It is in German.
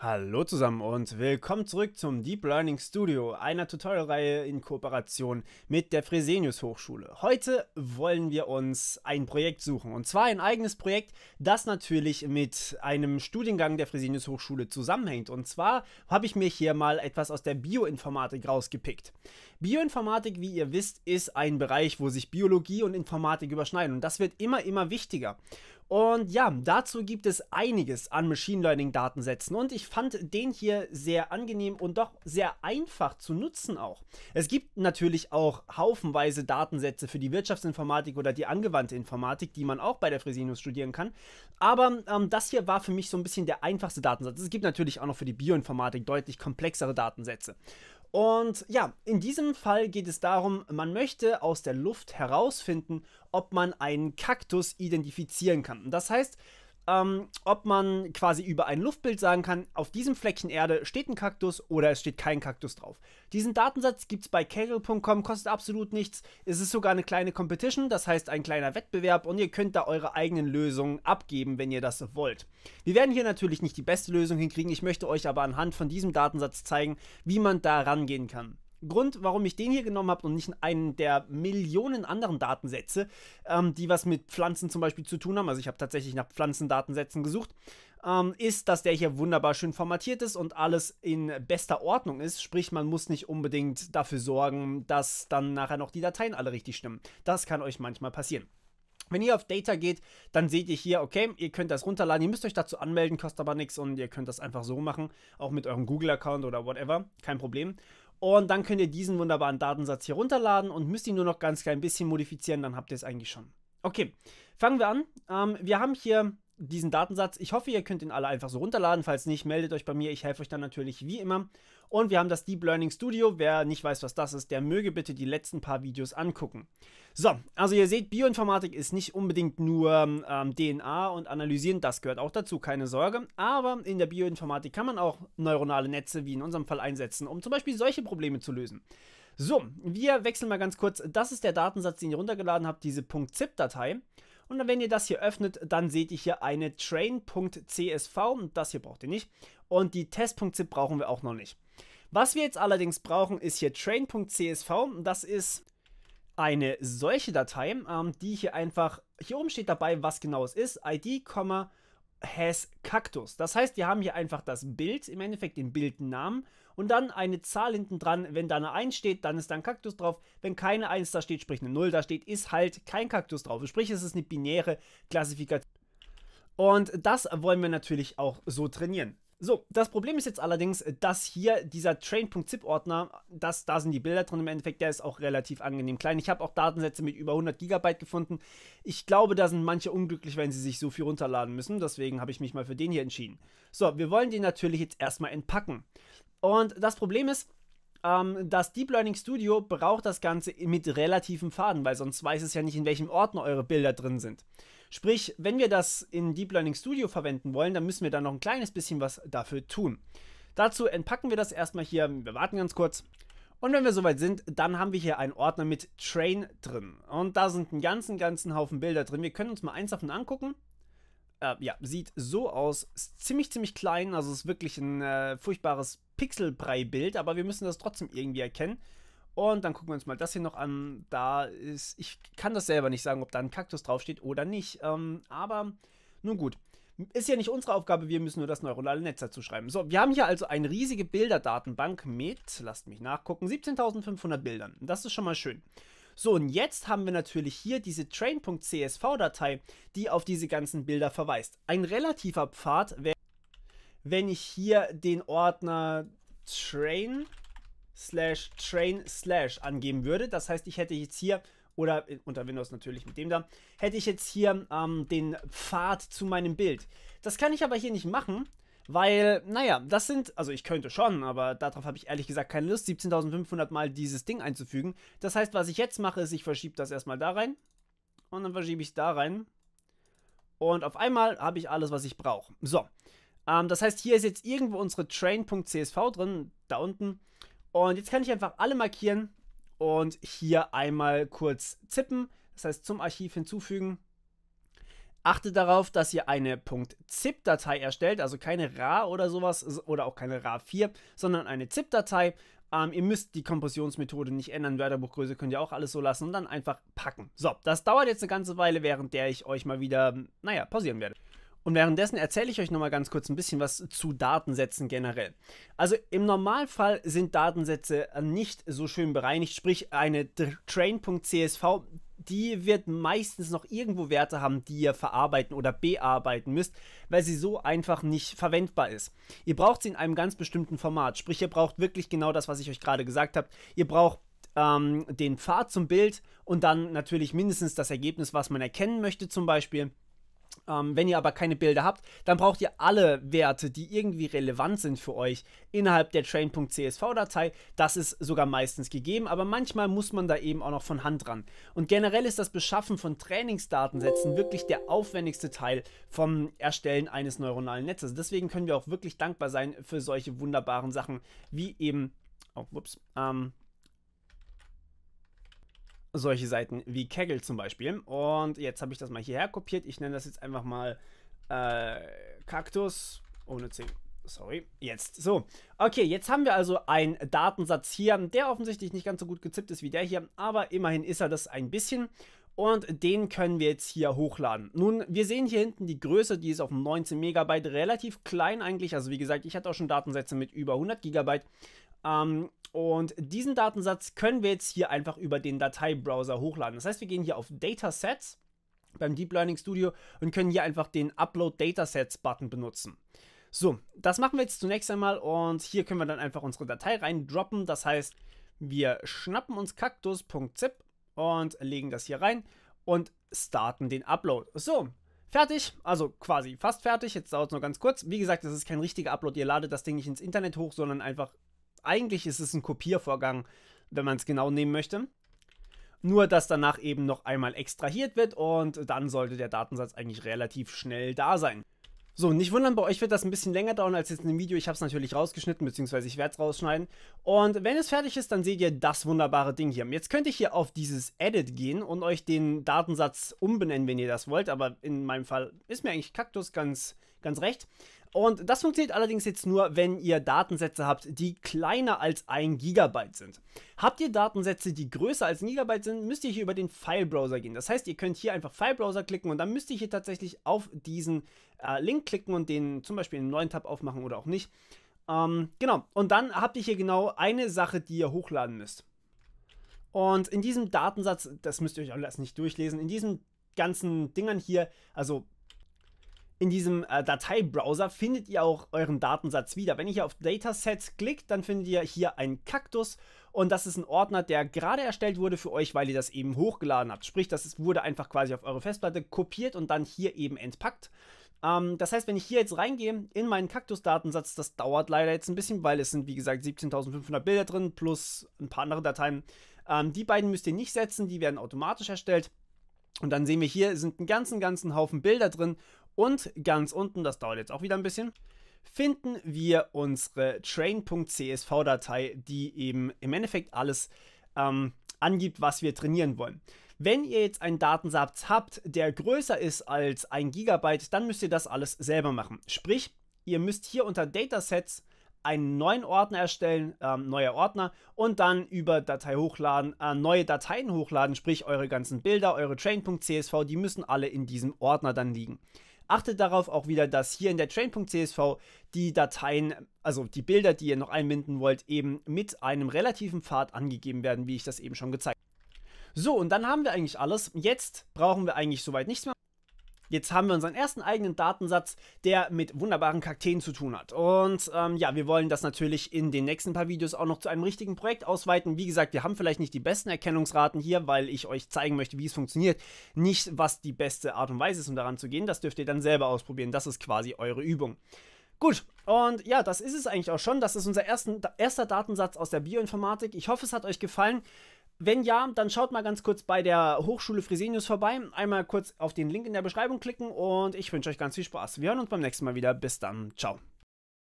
Hallo zusammen und willkommen zurück zum Deep Learning Studio, einer Tutorial-Reihe in Kooperation mit der Fresenius Hochschule. Heute wollen wir uns ein Projekt suchen und zwar ein eigenes Projekt, das natürlich mit einem Studiengang der Fresenius Hochschule zusammenhängt. Und zwar habe ich mir hier mal etwas aus der Bioinformatik rausgepickt. Bioinformatik, wie ihr wisst, ist ein Bereich, wo sich Biologie und Informatik überschneiden und das wird immer, immer wichtiger. Und ja, dazu gibt es einiges an Machine Learning Datensätzen und ich fand den hier sehr angenehm und doch sehr einfach zu nutzen auch. Es gibt natürlich auch haufenweise Datensätze für die Wirtschaftsinformatik oder die angewandte Informatik, die man auch bei der Fresenius studieren kann, aber ähm, das hier war für mich so ein bisschen der einfachste Datensatz. Es gibt natürlich auch noch für die Bioinformatik deutlich komplexere Datensätze. Und ja, in diesem Fall geht es darum, man möchte aus der Luft herausfinden, ob man einen Kaktus identifizieren kann. das heißt, ähm, ob man quasi über ein Luftbild sagen kann, auf diesem Fleckchen Erde steht ein Kaktus oder es steht kein Kaktus drauf. Diesen Datensatz gibt es bei Kaggle.com, kostet absolut nichts. Es ist sogar eine kleine Competition, das heißt ein kleiner Wettbewerb und ihr könnt da eure eigenen Lösungen abgeben, wenn ihr das wollt. Wir werden hier natürlich nicht die beste Lösung hinkriegen, ich möchte euch aber anhand von diesem Datensatz zeigen, wie man da rangehen kann. Grund, warum ich den hier genommen habe und nicht einen der Millionen anderen Datensätze, ähm, die was mit Pflanzen zum Beispiel zu tun haben, also ich habe tatsächlich nach Pflanzendatensätzen gesucht, ähm, ist, dass der hier wunderbar schön formatiert ist und alles in bester Ordnung ist. Sprich, man muss nicht unbedingt dafür sorgen, dass dann nachher noch die Dateien alle richtig stimmen. Das kann euch manchmal passieren. Wenn ihr auf Data geht, dann seht ihr hier, okay, ihr könnt das runterladen, ihr müsst euch dazu anmelden, kostet aber nichts und ihr könnt das einfach so machen, auch mit eurem Google-Account oder whatever, kein Problem. Und dann könnt ihr diesen wunderbaren Datensatz hier runterladen und müsst ihn nur noch ganz klein bisschen modifizieren, dann habt ihr es eigentlich schon. Okay, fangen wir an. Ähm, wir haben hier diesen Datensatz. Ich hoffe, ihr könnt ihn alle einfach so runterladen. Falls nicht, meldet euch bei mir. Ich helfe euch dann natürlich wie immer. Und wir haben das Deep Learning Studio. Wer nicht weiß, was das ist, der möge bitte die letzten paar Videos angucken. So, also ihr seht, Bioinformatik ist nicht unbedingt nur ähm, DNA und Analysieren, das gehört auch dazu, keine Sorge. Aber in der Bioinformatik kann man auch neuronale Netze, wie in unserem Fall, einsetzen, um zum Beispiel solche Probleme zu lösen. So, wir wechseln mal ganz kurz. Das ist der Datensatz, den ihr runtergeladen habt, diese .zip-Datei. Und wenn ihr das hier öffnet, dann seht ihr hier eine train.csv. Das hier braucht ihr nicht. Und die test.zip brauchen wir auch noch nicht. Was wir jetzt allerdings brauchen, ist hier train.csv. Das ist eine solche Datei, ähm, die hier einfach, hier oben steht dabei, was genau es ist, id, has Cactus. Das heißt, wir haben hier einfach das Bild, im Endeffekt den Bildnamen und dann eine Zahl hinten dran. Wenn da eine 1 steht, dann ist da ein Kaktus drauf. Wenn keine 1 da steht, sprich eine 0 da steht, ist halt kein Kaktus drauf. Sprich, es ist eine binäre Klassifikation. Und das wollen wir natürlich auch so trainieren. So, das Problem ist jetzt allerdings, dass hier dieser Train.zip-Ordner, da sind die Bilder drin im Endeffekt, der ist auch relativ angenehm klein. Ich habe auch Datensätze mit über 100 GB gefunden. Ich glaube, da sind manche unglücklich, wenn sie sich so viel runterladen müssen. Deswegen habe ich mich mal für den hier entschieden. So, wir wollen den natürlich jetzt erstmal entpacken. Und das Problem ist, ähm, das Deep Learning Studio braucht das Ganze mit relativem Faden, weil sonst weiß es ja nicht, in welchem Ordner eure Bilder drin sind. Sprich, wenn wir das in Deep Learning Studio verwenden wollen, dann müssen wir da noch ein kleines bisschen was dafür tun. Dazu entpacken wir das erstmal hier, wir warten ganz kurz. Und wenn wir soweit sind, dann haben wir hier einen Ordner mit Train drin. Und da sind einen ganzen, ganzen Haufen Bilder drin. Wir können uns mal eins davon angucken. Äh, ja, sieht so aus. Ist ziemlich, ziemlich klein. Also ist wirklich ein äh, furchtbares Pixelbrei-Bild. Aber wir müssen das trotzdem irgendwie erkennen. Und dann gucken wir uns mal das hier noch an. Da ist, ich kann das selber nicht sagen, ob da ein Kaktus draufsteht oder nicht. Ähm, aber nun gut. Ist ja nicht unsere Aufgabe, wir müssen nur das neuronale Netz dazu schreiben. So, wir haben hier also eine riesige Bilderdatenbank mit, lasst mich nachgucken, 17.500 Bildern. Das ist schon mal schön. So, und jetzt haben wir natürlich hier diese train.csv-Datei, die auf diese ganzen Bilder verweist. Ein relativer Pfad wäre, wenn ich hier den Ordner train.csv slash train slash angeben würde. Das heißt, ich hätte jetzt hier, oder äh, unter Windows natürlich mit dem da, hätte ich jetzt hier ähm, den Pfad zu meinem Bild. Das kann ich aber hier nicht machen, weil, naja, das sind, also ich könnte schon, aber darauf habe ich ehrlich gesagt keine Lust, 17.500 mal dieses Ding einzufügen. Das heißt, was ich jetzt mache, ist, ich verschiebe das erstmal da rein und dann verschiebe ich da rein. Und auf einmal habe ich alles, was ich brauche. So, ähm, das heißt, hier ist jetzt irgendwo unsere train.csv drin, da unten. Und jetzt kann ich einfach alle markieren und hier einmal kurz zippen, das heißt zum Archiv hinzufügen. Achtet darauf, dass ihr eine .zip-Datei erstellt, also keine RAR oder sowas oder auch keine RAR4, sondern eine ZIP-Datei. Ähm, ihr müsst die Kompressionsmethode nicht ändern, Wörterbuchgröße könnt ihr auch alles so lassen und dann einfach packen. So, das dauert jetzt eine ganze Weile, während der ich euch mal wieder, naja, pausieren werde. Und währenddessen erzähle ich euch nochmal ganz kurz ein bisschen was zu Datensätzen generell. Also im Normalfall sind Datensätze äh, nicht so schön bereinigt, sprich eine train.csv, die wird meistens noch irgendwo Werte haben, die ihr verarbeiten oder bearbeiten müsst, weil sie so einfach nicht verwendbar ist. Ihr braucht sie in einem ganz bestimmten Format, sprich ihr braucht wirklich genau das, was ich euch gerade gesagt habe. Ihr braucht ähm, den Pfad zum Bild und dann natürlich mindestens das Ergebnis, was man erkennen möchte zum Beispiel ähm, wenn ihr aber keine Bilder habt, dann braucht ihr alle Werte, die irgendwie relevant sind für euch innerhalb der train.csv-Datei. Das ist sogar meistens gegeben, aber manchmal muss man da eben auch noch von Hand ran. Und generell ist das Beschaffen von Trainingsdatensätzen wirklich der aufwendigste Teil vom Erstellen eines neuronalen Netzes. Deswegen können wir auch wirklich dankbar sein für solche wunderbaren Sachen wie eben, oh, ups, ähm, solche Seiten wie Kaggle zum Beispiel. Und jetzt habe ich das mal hierher kopiert. Ich nenne das jetzt einfach mal äh, Kaktus ohne C. Sorry, jetzt. So, okay, jetzt haben wir also einen Datensatz hier, der offensichtlich nicht ganz so gut gezippt ist wie der hier, aber immerhin ist er das ein bisschen. Und den können wir jetzt hier hochladen. Nun, wir sehen hier hinten die Größe, die ist auf 19 Megabyte, relativ klein eigentlich. Also wie gesagt, ich hatte auch schon Datensätze mit über 100 Gigabyte. Ähm, und diesen Datensatz können wir jetzt hier einfach über den Dateibrowser hochladen. Das heißt, wir gehen hier auf Datasets beim Deep Learning Studio und können hier einfach den Upload Datasets Button benutzen. So, das machen wir jetzt zunächst einmal und hier können wir dann einfach unsere Datei reindroppen. Das heißt, wir schnappen uns kaktus.zip und legen das hier rein und starten den Upload. So, fertig, also quasi fast fertig. Jetzt dauert es nur ganz kurz. Wie gesagt, das ist kein richtiger Upload. Ihr ladet das Ding nicht ins Internet hoch, sondern einfach eigentlich ist es ein Kopiervorgang, wenn man es genau nehmen möchte. Nur, dass danach eben noch einmal extrahiert wird und dann sollte der Datensatz eigentlich relativ schnell da sein. So, nicht wundern, bei euch wird das ein bisschen länger dauern als jetzt in dem Video. Ich habe es natürlich rausgeschnitten, beziehungsweise ich werde es rausschneiden. Und wenn es fertig ist, dann seht ihr das wunderbare Ding hier. Jetzt könnt ihr hier auf dieses Edit gehen und euch den Datensatz umbenennen, wenn ihr das wollt. Aber in meinem Fall ist mir eigentlich Kaktus ganz, ganz recht. Und das funktioniert allerdings jetzt nur, wenn ihr Datensätze habt, die kleiner als 1 Gigabyte sind. Habt ihr Datensätze, die größer als 1 Gigabyte sind, müsst ihr hier über den File-Browser gehen. Das heißt, ihr könnt hier einfach File-Browser klicken und dann müsst ihr hier tatsächlich auf diesen äh, Link klicken und den zum Beispiel in einen neuen Tab aufmachen oder auch nicht. Ähm, genau, und dann habt ihr hier genau eine Sache, die ihr hochladen müsst. Und in diesem Datensatz, das müsst ihr euch alles nicht durchlesen, in diesen ganzen Dingern hier, also in diesem äh, Dateibrowser findet ihr auch euren Datensatz wieder. Wenn ihr hier auf Datasets klickt, dann findet ihr hier einen Kaktus und das ist ein Ordner, der gerade erstellt wurde für euch, weil ihr das eben hochgeladen habt. Sprich, das ist, wurde einfach quasi auf eure Festplatte kopiert und dann hier eben entpackt. Ähm, das heißt, wenn ich hier jetzt reingehe in meinen Kaktus-Datensatz, das dauert leider jetzt ein bisschen, weil es sind wie gesagt 17.500 Bilder drin plus ein paar andere Dateien. Ähm, die beiden müsst ihr nicht setzen, die werden automatisch erstellt. Und dann sehen wir hier sind einen ganzen, ganzen Haufen Bilder drin und ganz unten, das dauert jetzt auch wieder ein bisschen, finden wir unsere train.csv-Datei, die eben im Endeffekt alles ähm, angibt, was wir trainieren wollen. Wenn ihr jetzt einen Datensatz habt, der größer ist als ein Gigabyte, dann müsst ihr das alles selber machen. Sprich, ihr müsst hier unter Datasets einen neuen Ordner erstellen, ähm, neuer Ordner und dann über Datei hochladen, äh, neue Dateien hochladen, sprich eure ganzen Bilder, eure train.csv, die müssen alle in diesem Ordner dann liegen. Achtet darauf auch wieder, dass hier in der train.csv die Dateien, also die Bilder, die ihr noch einbinden wollt, eben mit einem relativen Pfad angegeben werden, wie ich das eben schon gezeigt habe. So, und dann haben wir eigentlich alles. Jetzt brauchen wir eigentlich soweit nichts mehr. Jetzt haben wir unseren ersten eigenen Datensatz, der mit wunderbaren Kakteen zu tun hat. Und ähm, ja, wir wollen das natürlich in den nächsten paar Videos auch noch zu einem richtigen Projekt ausweiten. Wie gesagt, wir haben vielleicht nicht die besten Erkennungsraten hier, weil ich euch zeigen möchte, wie es funktioniert. Nicht, was die beste Art und Weise ist, um daran zu gehen. Das dürft ihr dann selber ausprobieren. Das ist quasi eure Übung. Gut, und ja, das ist es eigentlich auch schon. Das ist unser ersten, erster Datensatz aus der Bioinformatik. Ich hoffe, es hat euch gefallen. Wenn ja, dann schaut mal ganz kurz bei der Hochschule Fresenius vorbei. Einmal kurz auf den Link in der Beschreibung klicken und ich wünsche euch ganz viel Spaß. Wir hören uns beim nächsten Mal wieder. Bis dann. Ciao.